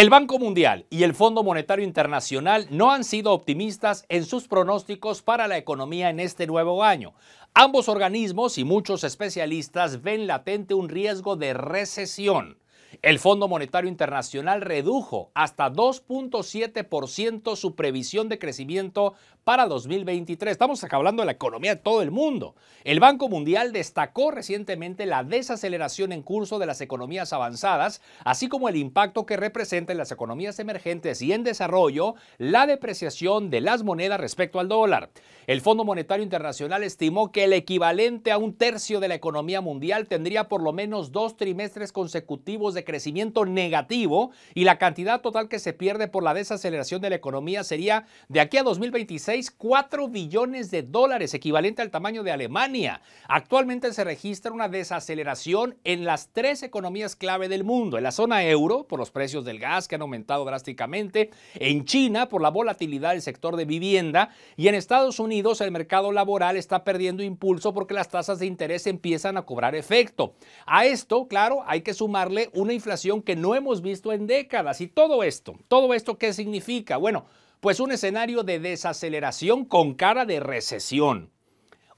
El Banco Mundial y el Fondo Monetario Internacional no han sido optimistas en sus pronósticos para la economía en este nuevo año. Ambos organismos y muchos especialistas ven latente un riesgo de recesión. El Fondo Monetario Internacional redujo hasta 2.7% su previsión de crecimiento para 2023. Estamos acá hablando de la economía de todo el mundo. El Banco Mundial destacó recientemente la desaceleración en curso de las economías avanzadas, así como el impacto que representa en las economías emergentes y en desarrollo la depreciación de las monedas respecto al dólar. El Fondo Monetario Internacional estimó que el equivalente a un tercio de la economía mundial tendría por lo menos dos trimestres consecutivos de crecimiento negativo y la cantidad total que se pierde por la desaceleración de la economía sería de aquí a 2026 4 billones de dólares, equivalente al tamaño de Alemania. Actualmente se registra una desaceleración en las tres economías clave del mundo, en la zona euro por los precios del gas que han aumentado drásticamente, en China por la volatilidad del sector de vivienda y en Estados Unidos el mercado laboral está perdiendo impulso porque las tasas de interés empiezan a cobrar efecto. A esto, claro, hay que sumarle un inflación que no hemos visto en décadas. Y todo esto, todo esto, ¿qué significa? Bueno, pues un escenario de desaceleración con cara de recesión.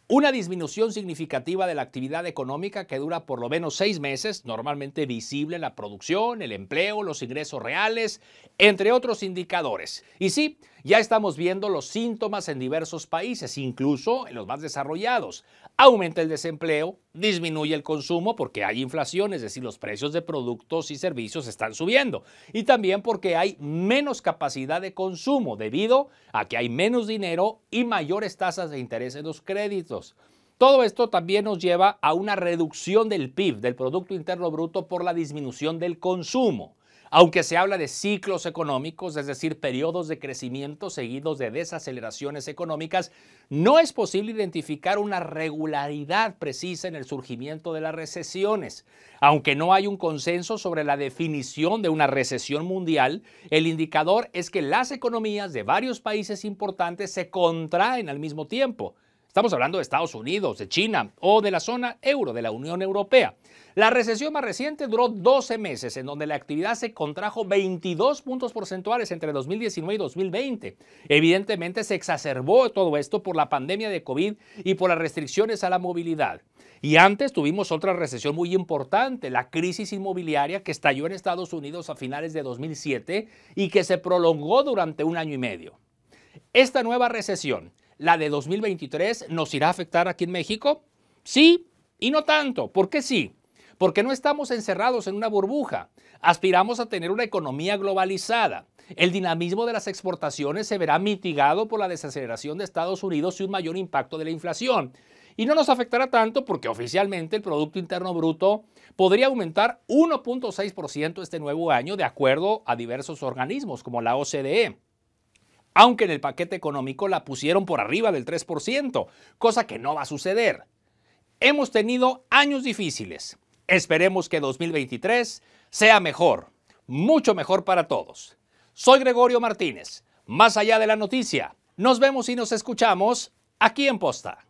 Una disminución significativa de la actividad económica que dura por lo menos seis meses, normalmente visible en la producción, el empleo, los ingresos reales, entre otros indicadores. Y sí, ya estamos viendo los síntomas en diversos países, incluso en los más desarrollados. Aumenta el desempleo, disminuye el consumo porque hay inflación, es decir, los precios de productos y servicios están subiendo. Y también porque hay menos capacidad de consumo debido a que hay menos dinero y mayores tasas de interés en los créditos. Todo esto también nos lleva a una reducción del PIB, del Producto Interno Bruto, por la disminución del consumo. Aunque se habla de ciclos económicos, es decir, periodos de crecimiento seguidos de desaceleraciones económicas, no es posible identificar una regularidad precisa en el surgimiento de las recesiones. Aunque no hay un consenso sobre la definición de una recesión mundial, el indicador es que las economías de varios países importantes se contraen al mismo tiempo. Estamos hablando de Estados Unidos, de China o de la zona euro de la Unión Europea. La recesión más reciente duró 12 meses, en donde la actividad se contrajo 22 puntos porcentuales entre 2019 y 2020. Evidentemente se exacerbó todo esto por la pandemia de COVID y por las restricciones a la movilidad. Y antes tuvimos otra recesión muy importante, la crisis inmobiliaria que estalló en Estados Unidos a finales de 2007 y que se prolongó durante un año y medio. Esta nueva recesión la de 2023 nos irá a afectar aquí en México? Sí y no tanto. ¿Por qué sí? Porque no estamos encerrados en una burbuja. Aspiramos a tener una economía globalizada. El dinamismo de las exportaciones se verá mitigado por la desaceleración de Estados Unidos y un mayor impacto de la inflación. Y no nos afectará tanto porque oficialmente el Producto Interno Bruto podría aumentar 1.6% este nuevo año de acuerdo a diversos organismos como la OCDE aunque en el paquete económico la pusieron por arriba del 3%, cosa que no va a suceder. Hemos tenido años difíciles. Esperemos que 2023 sea mejor, mucho mejor para todos. Soy Gregorio Martínez, más allá de la noticia. Nos vemos y nos escuchamos aquí en Posta.